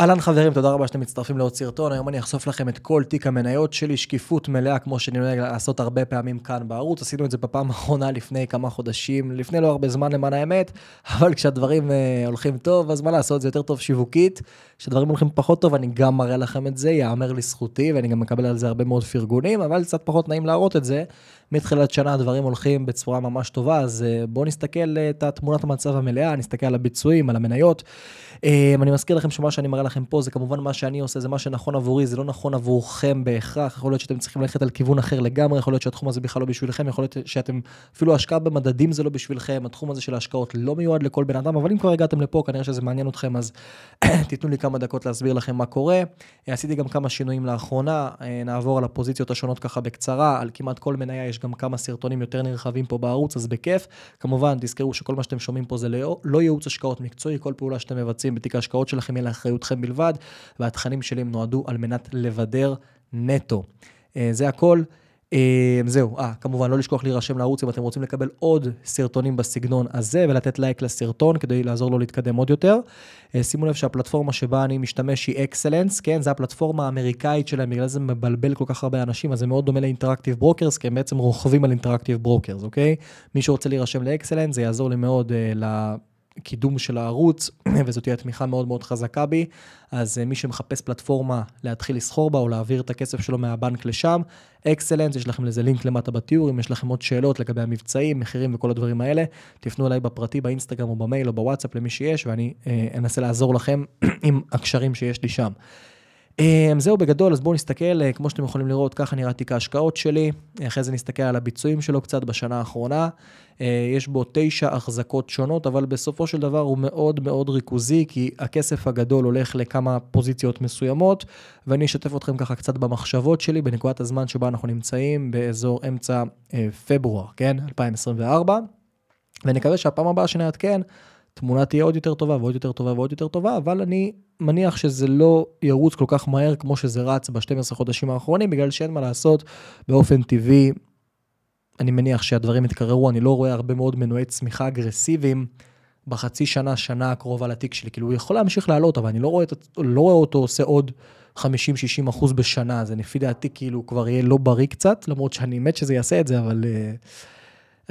אהלן חברים, תודה רבה שאתם מצטרפים לעוד סרטון. היום אני אחשוף לכם את כל תיק המניות שלי, שקיפות מלאה, כמו שאני נוהג לעשות הרבה פעמים כאן בערוץ. עשינו את זה בפעם האחרונה לפני כמה חודשים, לפני לא הרבה זמן למען האמת, אבל כשהדברים אה, הולכים טוב, אז מה לעשות, זה יותר טוב שיווקית. כשהדברים הולכים פחות טוב, אני גם מראה לכם את זה, יאמר לזכותי, ואני גם מקבל על זה הרבה מאוד פרגונים, אבל קצת פחות נעים להראות את זה. מתחילת שנה הדברים הולכים בצורה ממש טובה, אז אה, בואו נסתכל אה, את תמונת המצב המלאה, נסתכל על הביצועים, על המניות. אה, אני מזכיר לכם שמה שאני מראה לכם פה, זה כמובן מה שאני עושה, זה מה שנכון עבורי, זה לא נכון עבורכם בהכרח, יכול להיות שאתם צריכים ללכת על כיוון אחר לגמרי, יכול להיות שהתחום הזה בכלל לא בשבילכם, יכול להיות שאתם, אפילו השקעה במדדים זה לא בשבילכם, התחום הזה של ההשקעות לא מיועד לכל בן אדם, אבל אם כבר הגעתם לפה, כנראה שזה מעניין אתכם, אז תיתנו לי כמה דקות להסביר לכם מה קורה. אה, עשיתי גם כמה שינויים לאחרונה, אה, נעבור על הפוזיציות השונות ככה בקצרה, על כמעט כל מניה יש גם כמה סרטונים יותר נרחבים פה בערוץ, אז בכיף. כמובן, תזכרו שכל מה שאתם שומעים פה זה לא, לא ייעוץ השקעות מקצועי, כל פעולה שאתם מבצעים בתיק ההשקעות שלכם היא לאחריותכם שלכם בלבד, והתכנים שלי הם נועדו על מנת לבדר נטו. אה, זה הכל. אה, זהו, אה, כמובן, לא לשכוח להירשם לערוץ אם אתם רוצים לקבל עוד סרטונים בסגנון הזה ולתת לייק לסרטון כדי לעזור לו להתקדם עוד יותר. אה, שימו לב שהפלטפורמה שבה אני משתמש היא אקסלנס, כן, זו הפלטפורמה האמריקאית שלהם, בגלל זה מבלבל כל כך הרבה אנשים, אז זה מאוד דומה לאינטראקטיב ברוקרס, כי הם בעצם רוכבים על אינטראקטיב ברוקרס, אוקיי? מי שרוצה להירשם לאקסלנס, זה יעזור לי מאוד uh, הקידום של הערוץ, וזאת תהיה תמיכה מאוד מאוד חזקה בי. אז אה, מי שמחפש פלטפורמה להתחיל לסחור בה או להעביר את הכסף שלו מהבנק לשם, אקסלנס, יש לכם לזה לינק למטה בתיאור, אם יש לכם עוד שאלות לגבי המבצעים, מחירים וכל הדברים האלה, תפנו אליי בפרטי, באינסטגרם או במייל או בוואטסאפ למי שיש, ואני אה, אנסה לעזור לכם עם הקשרים שיש לי שם. אמ, זהו בגדול, אז בואו נסתכל, אה, כמו שאתם יכולים לראות, ככה נראה תיק ההשקעות שלי. אה, אחרי זה נסתכל על הביצועים שלו קצת בשנה האחרונה. אה, יש בו תשע החזקות שונות, אבל בסופו של דבר הוא מאוד מאוד ריכוזי, כי הכסף הגדול הולך לכמה פוזיציות מסוימות, ואני אשתף אתכם ככה קצת במחשבות שלי בנקודת הזמן שבה אנחנו נמצאים, באזור אמצע פברואר, כן? 2024. ונקווה שהפעם הבאה שנעדכן, תמונה תהיה עוד יותר טובה ועוד יותר טובה ועוד יותר טובה, אבל אני מניח שזה לא ירוץ כל כך מהר כמו שזה רץ ב-12 חודשים האחרונים, בגלל שאין מה לעשות, באופן טבעי, אני מניח שהדברים יתקררו, אני לא רואה הרבה מאוד מנועי צמיחה אגרסיביים בחצי שנה, שנה הקרובה לתיק שלי. כאילו, הוא יכול להמשיך לעלות, אבל אני לא רואה, לא רואה אותו עושה עוד 50-60 אחוז בשנה, זה לפי דעתי כאילו כבר יהיה לא בריא קצת, למרות שאני מת שזה יעשה את זה, אבל... Uh,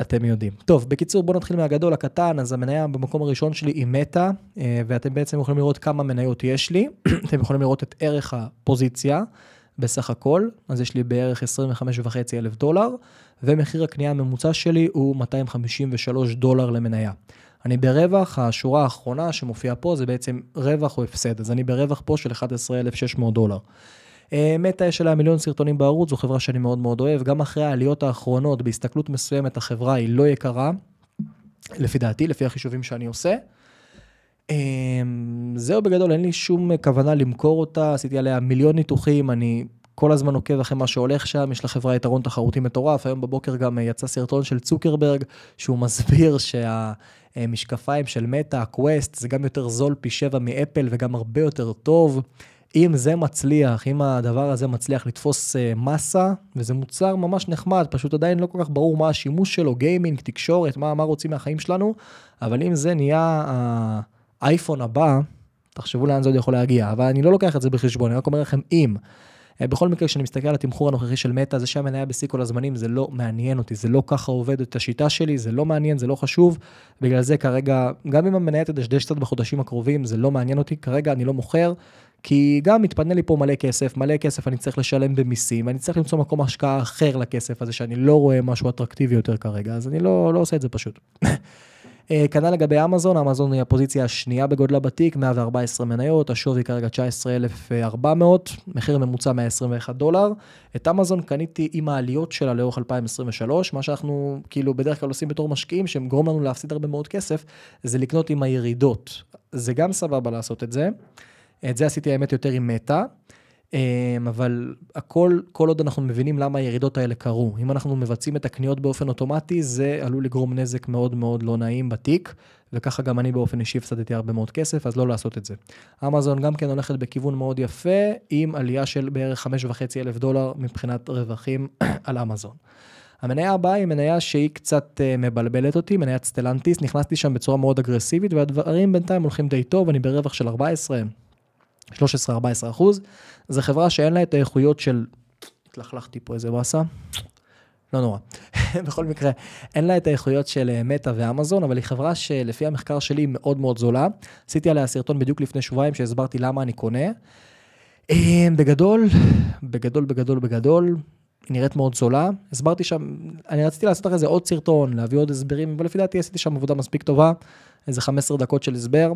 אתם יודעים. טוב, בקיצור, בואו נתחיל מהגדול לקטן. אז המניה במקום הראשון שלי היא מטה, אה, ואתם בעצם יכולים לראות כמה מניות יש לי. אתם יכולים לראות את ערך הפוזיציה בסך הכל, אז יש לי בערך 25 וחצי אלף דולר, ומחיר הקנייה הממוצע שלי הוא 253 דולר למניה. אני ברווח, השורה האחרונה שמופיעה פה זה בעצם רווח או הפסד, אז אני ברווח פה של 11,600 דולר. אה, מטא יש עליה מיליון סרטונים בערוץ, זו חברה שאני מאוד מאוד אוהב. גם אחרי העליות האחרונות, בהסתכלות מסוימת, החברה היא לא יקרה, לפי דעתי, לפי החישובים שאני עושה. אה, זהו בגדול, אין לי שום כוונה למכור אותה, עשיתי עליה מיליון ניתוחים, אני כל הזמן עוקב אחרי מה שהולך שם, יש לחברה יתרון תחרותי מטורף, היום בבוקר גם אה, יצא סרטון של צוקרברג, שהוא מסביר שהמשקפיים של מטא, הקווסט, זה גם יותר זול פי שבע מאפל וגם הרבה יותר טוב. אם זה מצליח, אם הדבר הזה מצליח לתפוס uh, מסה, וזה מוצר ממש נחמד, פשוט עדיין לא כל כך ברור מה השימוש שלו, גיימינג, תקשורת, מה, מה רוצים מהחיים שלנו, אבל אם זה נהיה האייפון uh, הבא, תחשבו לאן זה עוד יכול להגיע, אבל אני לא לוקח את זה בחשבון, אני רק אומר לכם אם. Uh, בכל מקרה, כשאני מסתכל על התמחור הנוכחי של מטא, זה שהמניה בשיא כל הזמנים, זה לא מעניין אותי, זה לא ככה עובד את השיטה שלי, זה לא מעניין, זה לא חשוב. בגלל זה כרגע, גם אם המניה תדשדש קצת בחודשים הקרובים, זה לא מעניין אותי, כרגע אני לא מוכר, כי גם מתפנה לי פה מלא כסף, מלא כסף אני צריך לשלם במיסים, אני צריך למצוא מקום השקעה אחר לכסף הזה, שאני לא רואה משהו אטרקטיבי יותר כרגע, אז אני לא, לא עושה את זה פשוט. אה, כנ"ל לגבי אמזון, אמזון היא הפוזיציה השנייה בגודלה בתיק, 114 מניות, השווי כרגע 19,400, מחיר ממוצע 121 דולר. את אמזון קניתי עם העליות שלה לאורך 2023, מה שאנחנו כאילו בדרך כלל עושים בתור משקיעים, שגורם לנו להפסיד הרבה מאוד כסף, זה לקנות עם הירידות. זה גם סבבה לעשות את זה. את זה עשיתי האמת יותר עם מטא. אמ, אבל הכל, כל עוד אנחנו מבינים למה הירידות האלה קרו. אם אנחנו מבצעים את הקניות באופן אוטומטי, זה עלול לגרום נזק מאוד מאוד לא נעים בתיק, וככה גם אני באופן אישי הפסדתי הרבה מאוד כסף, אז לא לעשות את זה. אמזון גם כן הולכת בכיוון מאוד יפה, עם עלייה של בערך 5.5 אלף דולר מבחינת רווחים על אמזון. המניה הבאה היא מניה שהיא קצת אה, מבלבלת אותי, מניית סטלנטיס, נכנסתי שם בצורה מאוד אגרסיבית, והדברים בינתיים הולכים די טוב, אני ברווח של 14, 13-14 אחוז, זו חברה שאין לה את האיכויות של... התלכלכתי פה איזה באסה, לא נורא. בכל מקרה, אין לה את האיכויות של אה, מטא ואמזון, אבל היא חברה שלפי המחקר שלי מאוד מאוד זולה. עשיתי עליה סרטון בדיוק לפני שבועיים שהסברתי למה אני קונה. אה, בגדול, בגדול, בגדול, בגדול, היא נראית מאוד זולה. הסברתי שם, אני רציתי לעשות אחרי זה עוד סרטון, להביא עוד הסברים, אבל לפי דעתי עשיתי שם עבודה מספיק טובה, איזה 15 דקות של הסבר.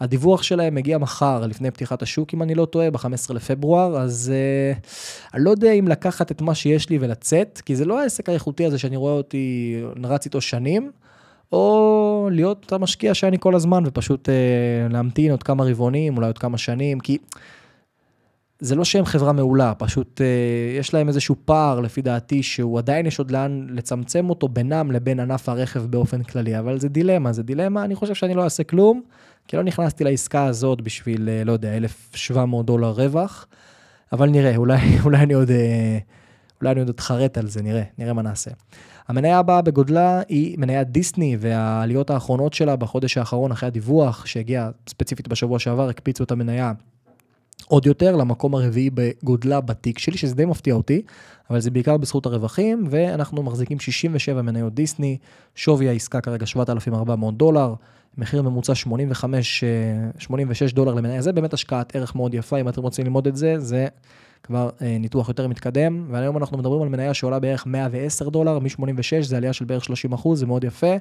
הדיווח שלהם מגיע מחר, לפני פתיחת השוק, אם אני לא טועה, ב-15 לפברואר, אז uh, אני לא יודע אם לקחת את מה שיש לי ולצאת, כי זה לא העסק האיכותי הזה שאני רואה אותי רץ איתו שנים, או להיות המשקיע שאני כל הזמן ופשוט uh, להמתין עוד כמה רבעונים, אולי עוד כמה שנים, כי... זה לא שהם חברה מעולה, פשוט אה, יש להם איזשהו פער, לפי דעתי, שהוא עדיין יש עוד לאן לצמצם אותו בינם לבין ענף הרכב באופן כללי, אבל זה דילמה, זה דילמה, אני חושב שאני לא אעשה כלום, כי לא נכנסתי לעסקה הזאת בשביל, אה, לא יודע, 1,700 דולר רווח, אבל נראה, אולי, אולי אני עוד... אה, אולי אני עוד אתחרט על זה, נראה, נראה מה נעשה. המניה הבאה בגודלה היא מניית דיסני והעליות האחרונות שלה בחודש האחרון אחרי הדיווח שהגיע ספציפית בשבוע שעבר, הקפיצו את המניה עוד יותר למקום הרביעי בגודלה בתיק שלי, שזה די מפתיע אותי, אבל זה בעיקר בזכות הרווחים, ואנחנו מחזיקים 67 מניות דיסני, שווי העסקה כרגע 7,400 דולר, מחיר ממוצע 85, 86 אה, דולר למניה, זה באמת השקעת ערך מאוד יפה, אם אתם רוצים ללמוד את זה, זה כבר אה, ניתוח יותר מתקדם, והיום אנחנו מדברים על מניה שעולה בערך 110 דולר, מ-86 זה עלייה של בערך 30 אחוז, זה מאוד יפה,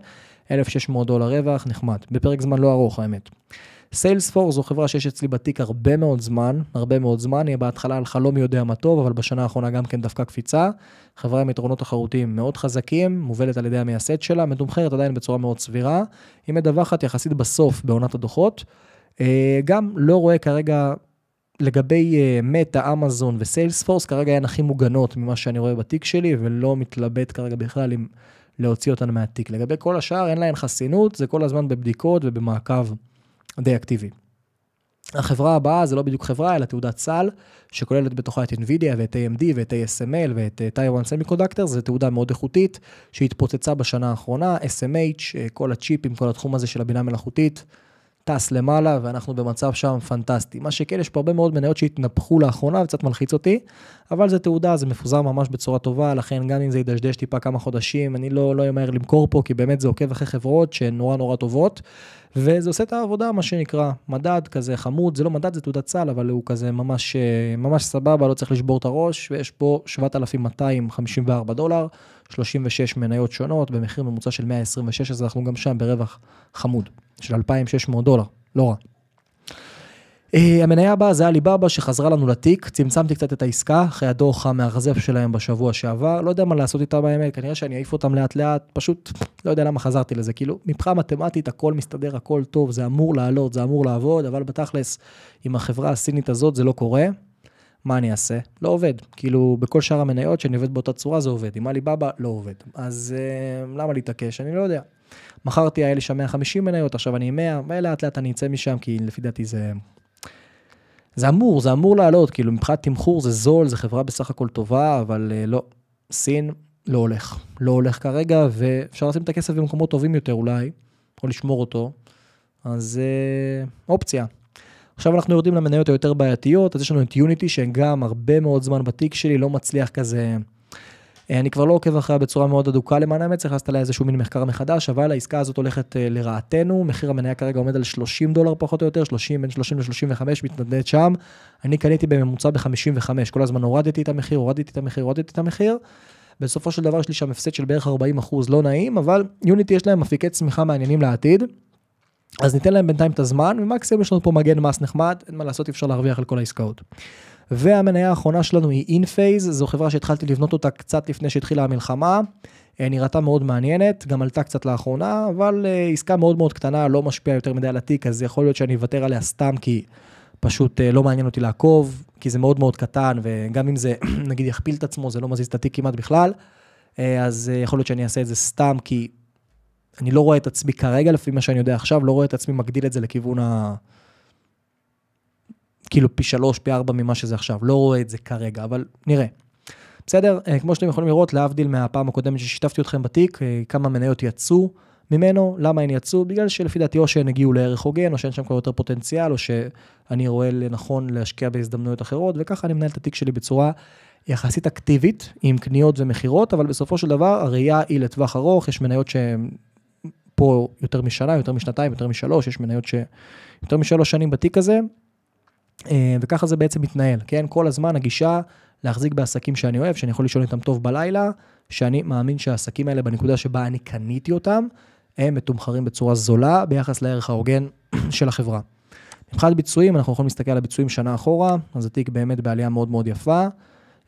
1,600 דולר רווח, נחמד, בפרק זמן לא ארוך האמת. סיילספור זו חברה שיש אצלי בתיק הרבה מאוד זמן, הרבה מאוד זמן, היא בהתחלה הלכה לא מי יודע מה טוב, אבל בשנה האחרונה גם כן דווקא קפיצה. חברה עם יתרונות תחרותיים מאוד חזקים, מובלת על ידי המייסד שלה, מתומחרת עדיין בצורה מאוד סבירה, היא מדווחת יחסית בסוף בעונת הדוחות. אה, גם לא רואה כרגע לגבי מטה, אמזון וסיילספורס, כרגע הן הכי מוגנות ממה שאני רואה בתיק שלי, ולא מתלבט כרגע בכלל אם להוציא אותן מהתיק. לגבי כל השאר, אין להן חסינות, זה כל הזמן בבדיקות ובמעקב די אקטיבי. החברה הבאה זה לא בדיוק חברה, אלא תעודת סל, שכוללת בתוכה את NVIDIA ואת AMD ואת ASML ואת טיוואן אה, סמיקונדקטר, זו תעודה מאוד איכותית, שהתפוצצה בשנה האחרונה, SMH, אה, כל הצ'יפים, כל התחום הזה של הבינה מלאכותית. טס למעלה, ואנחנו במצב שם פנטסטי. מה שכן, יש פה הרבה מאוד מניות שהתנפחו לאחרונה וקצת מלחיץ אותי, אבל זה תעודה, זה מפוזר ממש בצורה טובה, לכן גם אם זה ידשדש טיפה כמה חודשים, אני לא, לא אמהר לא למכור פה, כי באמת זה עוקב אחרי חברות שהן נורא נורא טובות, וזה עושה את העבודה, מה שנקרא, מדד כזה חמוד, זה לא מדד, זה תעודת סל, אבל הוא כזה ממש, אה, ממש סבבה, לא צריך לשבור את הראש, ויש פה 7,254 דולר, 36 מניות שונות, במחיר ממוצע של 126, אז אנחנו גם שם ברווח חמוד. של 2,600 דולר, לא רע. אה, המניה הבאה זה עליבאבא שחזרה לנו לתיק, צמצמתי קצת את העסקה אחרי הדוח המאכזב שלהם בשבוע שעבר, לא יודע מה לעשות איתה באמת, כנראה שאני אעיף אותם לאט לאט, פשוט לא יודע למה חזרתי לזה, כאילו מבחינה מתמטית הכל מסתדר, הכל טוב, זה אמור לעלות, זה אמור לעבוד, אבל בתכלס עם החברה הסינית הזאת זה לא קורה, מה אני אעשה? לא עובד, כאילו בכל שאר המניות שאני עובד באותה צורה זה עובד, עם עליבאבא לא עובד, אז אה, למה להתעקש? אני לא יודע. מכרתי, היה לי שם 150 מניות, עכשיו אני 100, ולאט לאט אני אצא משם, כי לפי דעתי זה... זה אמור, זה אמור לעלות, כאילו מבחינת תמחור זה זול, זו חברה בסך הכל טובה, אבל אה, לא, סין לא הולך. לא הולך כרגע, ואפשר לשים את הכסף במקומות טובים יותר אולי, או לשמור אותו, אז אה, אופציה. עכשיו אנחנו יורדים למניות היותר בעייתיות, אז יש לנו את יוניטי, שגם הרבה מאוד זמן בתיק שלי לא מצליח כזה... אה, אני כבר לא עוקב אחריה בצורה מאוד אדוקה למען האמת, צריך לעשות עליה איזשהו מין מחקר מחדש, אבל העסקה הזאת הולכת אה, לרעתנו, מחיר המניה כרגע עומד על 30 דולר פחות או יותר, 30, בין 30 ל-35 מתנדנד שם, אני קניתי בממוצע ב-55, כל הזמן הורדתי את המחיר, הורדתי את המחיר, הורדתי את המחיר. בסופו של דבר יש לי שם הפסד של בערך 40 אחוז, לא נעים, אבל יוניטי יש להם אפיקי צמיחה מעניינים לעתיד. אז ניתן להם בינתיים את הזמן, ומקסימום יש לנו פה מגן מס נחמד, אין מה לעשות, אי אפשר להרוויח על כל העסקאות. והמניה האחרונה שלנו היא אינפייז, זו חברה שהתחלתי לבנות אותה קצת לפני שהתחילה המלחמה. אה, נראתה מאוד מעניינת, גם עלתה קצת לאחרונה, אבל אה, עסקה מאוד מאוד קטנה, לא משפיעה יותר מדי על התיק, אז יכול להיות שאני אוותר עליה סתם כי פשוט אה, לא מעניין אותי לעקוב, כי זה מאוד מאוד קטן, וגם אם זה נגיד יכפיל את עצמו, זה לא מזיז את התיק כמעט בכלל, אז יכול להיות שאני אעשה את זה סתם כי אני לא רואה את עצמי כרגע, לפי מה שאני יודע עכשיו, לא רואה את עצמי מגדיל את זה לכיוון ה... כאילו פי שלוש, פי ארבע ממה שזה עכשיו. לא רואה את זה כרגע, אבל נראה. בסדר? אה, כמו שאתם יכולים לראות, להבדיל מהפעם הקודמת ששיתפתי אתכם בתיק, אה, כמה מניות יצאו ממנו, למה הן יצאו? בגלל שלפי דעתי או שהן הגיעו לערך הוגן, או שאין שם כבר יותר פוטנציאל, או שאני רואה לנכון להשקיע בהזדמנויות אחרות, וככה אני מנהל את התיק שלי בצורה יחסית אקטיבית, עם קניות ומכירות, אבל בסופו של דבר הראייה היא לטווח ארוך, יש מניות שהן פה יותר משנה, יותר משנתיים, יותר משלוש, יש מניות שיותר משלוש שנים בתיק הזה, אה, וככה זה בעצם מתנהל, כן? כל הזמן הגישה להחזיק בעסקים שאני אוהב, שאני יכול לישון איתם טוב בלילה, שאני מאמין שהעסקים האלה, בנקודה שבה אני קניתי אותם, הם מתומחרים בצורה זולה ביחס לערך ההוגן של החברה. מבחינת ביצועים, אנחנו יכולים להסתכל על הביצועים שנה אחורה, אז התיק באמת בעלייה מאוד מאוד יפה.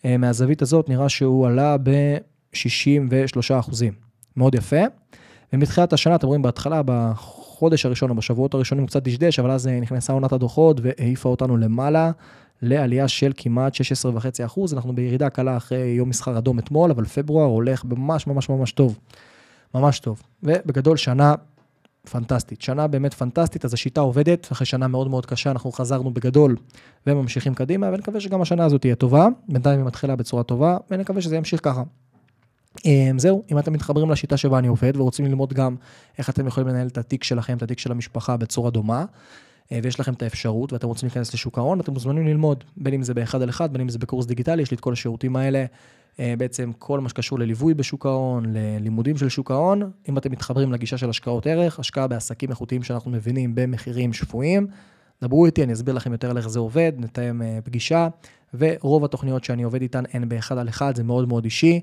אה, מהזווית הזאת נראה שהוא עלה ב-63 אחוזים, מאוד יפה. ומתחילת השנה, אתם רואים בהתחלה, בחודש הראשון או בשבועות הראשונים הוא קצת דשדש, אבל אז אה, נכנסה עונת הדוחות והעיפה אותנו למעלה, לעלייה של כמעט 16.5%. אנחנו בירידה קלה אחרי יום מסחר אדום אתמול, אבל פברואר הולך ממש ממש ממש טוב. ממש טוב. ובגדול שנה פנטסטית. שנה באמת פנטסטית, אז השיטה עובדת, אחרי שנה מאוד מאוד קשה אנחנו חזרנו בגדול וממשיכים קדימה, ונקווה שגם השנה הזאת תהיה טובה. בינתיים היא מתחילה בצורה טובה, ונקווה שזה ימשיך ככה. אמ, זהו, אם אתם מתחברים לשיטה שבה אני עובד ורוצים ללמוד גם איך אתם יכולים לנהל את התיק שלכם, את התיק של המשפחה בצורה דומה, אה, ויש לכם את האפשרות ואתם רוצים להיכנס לשוק ההון, אתם מוזמנים ללמוד, בין אם זה באחד על אחד, בין אם זה בקורס דיגיטלי, יש לי את כל השירותים האלה, אה, בעצם כל מה שקשור לליווי בשוק ההון, ללימודים של שוק ההון, אם אתם מתחברים לגישה של השקעות ערך, השקעה בעסקים איכותיים שאנחנו מבינים במחירים שפויים, דברו איתי, אני אסביר לכם יותר על איך זה עובד, נתאם אה, פגישה, ורוב התוכניות שאני עובד איתן הן באחד על אחד, זה מאוד מאוד אישי.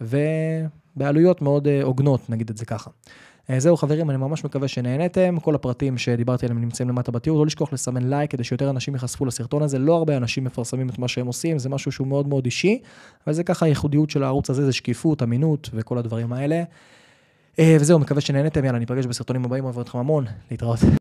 ובעלויות מאוד אה, הוגנות, נגיד את זה ככה. אה, זהו חברים, אני ממש מקווה שנהניתם. כל הפרטים שדיברתי עליהם נמצאים למטה בתיאור. לא לשכוח לסמן לייק כדי שיותר אנשים ייחשפו לסרטון הזה. לא הרבה אנשים מפרסמים את מה שהם עושים, זה משהו שהוא מאוד מאוד אישי, אבל זה ככה הייחודיות של הערוץ הזה, זה שקיפות, אמינות וכל הדברים האלה. אה, וזהו, מקווה שנהניתם. יאללה, ניפגש בסרטונים הבאים, אוהב אתכם המון, להתראות.